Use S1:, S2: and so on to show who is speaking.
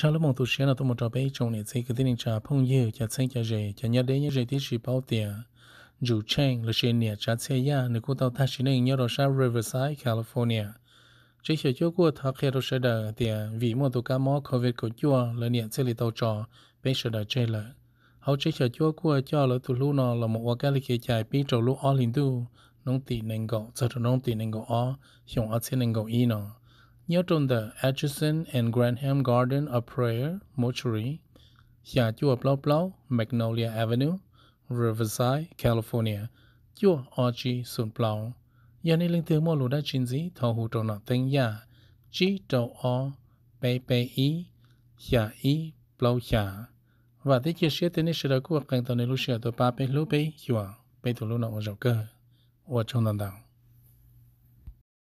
S1: cha lúc mong tu sĩ là tôi một trò bé chồng này xây cái tên cha phong yêu cha xây cha rể cha nhớ đến nhớ rể tiết sĩ bao tiền dù chang là xe nhà cha xe ya nếu cô tàu ta chỉ nên nhớ đó sa Riverside California chỉ hiểu chỗ của thọ khi đó sẽ đợi tiền vì một tàu cá mò covid của chua là nhà xe lì tàu trò bé sẽ đợi chơi lại họ chỉ hiểu chỗ của cho là tụ lưu nó là một quả cá lì kia chạy pi trầu lưu all hindu nông tỷ nền gạo giờ nông tỷ nền gạo ó hiểu ở trên nền gạo y nhất trong the Atchison and Granham Garden of Prayer Mortuary, Xia Chua Blau Blau, Magnolia Avenue, Riverside, California, chùa Orchi Sun Blau. Giờ này linh tướng mô lũ đã chín dĩ thọ hù trọng nọ tên giả, chi trọng o, bê bê y, xia y, blau xia. Và thế chia sẻ tên này sẽ đã cuộc càng tàu này lúc xia tàu ba bê lũ bê, chua, bê tàu lũ nọ ở dọc cơ, ở trong đàn đảo.